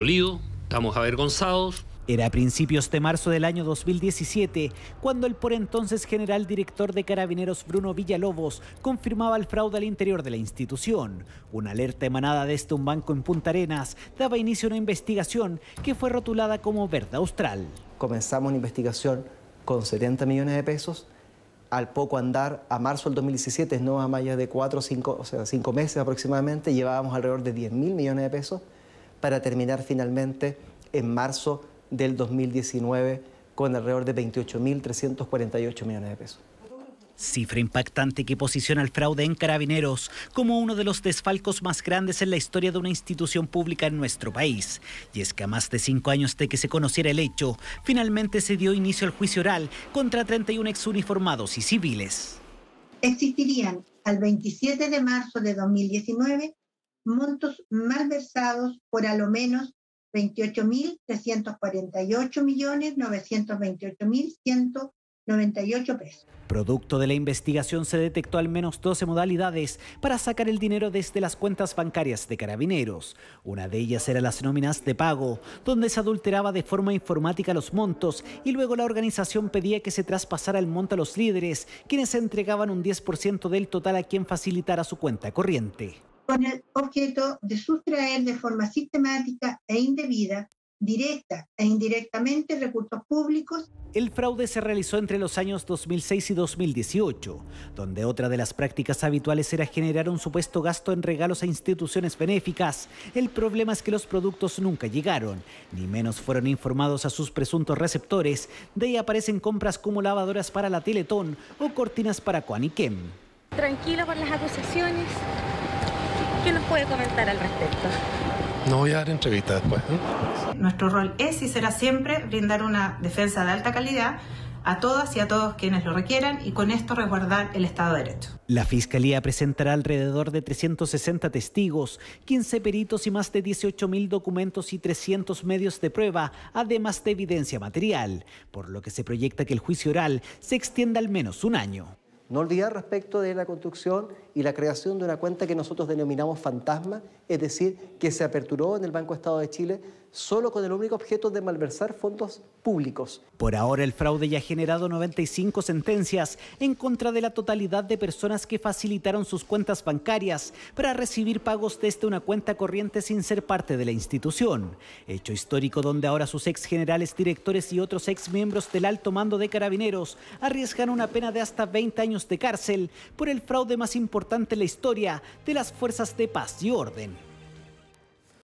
olido estamos avergonzados. Era a principios de marzo del año 2017, cuando el por entonces general director de Carabineros Bruno Villalobos confirmaba el fraude al interior de la institución. Una alerta emanada desde un banco en Punta Arenas daba inicio a una investigación que fue rotulada como Verde Austral. Comenzamos una investigación con 70 millones de pesos. Al poco andar, a marzo del 2017, no a más de 4 o 5 meses aproximadamente, llevábamos alrededor de 10 mil millones de pesos para terminar finalmente en marzo del 2019 con alrededor de 28.348 millones de pesos. Cifra impactante que posiciona el fraude en carabineros como uno de los desfalcos más grandes en la historia de una institución pública en nuestro país. Y es que a más de cinco años de que se conociera el hecho, finalmente se dio inicio al juicio oral contra 31 exuniformados y civiles. Existirían al 27 de marzo de 2019 montos malversados por a lo menos 28.348.928.198 pesos. Producto de la investigación se detectó al menos 12 modalidades para sacar el dinero desde las cuentas bancarias de carabineros. Una de ellas era las nóminas de pago, donde se adulteraba de forma informática los montos y luego la organización pedía que se traspasara el monto a los líderes, quienes entregaban un 10% del total a quien facilitara su cuenta corriente con el objeto de sustraer de forma sistemática e indebida directa e indirectamente recursos públicos. El fraude se realizó entre los años 2006 y 2018, donde otra de las prácticas habituales era generar un supuesto gasto en regalos a instituciones benéficas. El problema es que los productos nunca llegaron, ni menos fueron informados a sus presuntos receptores. De ahí aparecen compras como lavadoras para la Teletón o cortinas para Juan Tranquilo por las acusaciones ¿Qué nos puede comentar al respecto? No voy a dar entrevista después. ¿eh? Nuestro rol es y será siempre brindar una defensa de alta calidad a todas y a todos quienes lo requieran y con esto resguardar el Estado de Derecho. La Fiscalía presentará alrededor de 360 testigos, 15 peritos y más de 18.000 documentos y 300 medios de prueba, además de evidencia material, por lo que se proyecta que el juicio oral se extienda al menos un año. No olvidar respecto de la construcción y la creación de una cuenta que nosotros denominamos fantasma, es decir, que se aperturó en el Banco Estado de Chile solo con el único objeto de malversar fondos públicos. Por ahora el fraude ya ha generado 95 sentencias en contra de la totalidad de personas que facilitaron sus cuentas bancarias para recibir pagos desde una cuenta corriente sin ser parte de la institución. Hecho histórico donde ahora sus ex generales, directores y otros ex miembros del alto mando de carabineros arriesgan una pena de hasta 20 años de cárcel por el fraude más importante la historia de las fuerzas de paz y orden.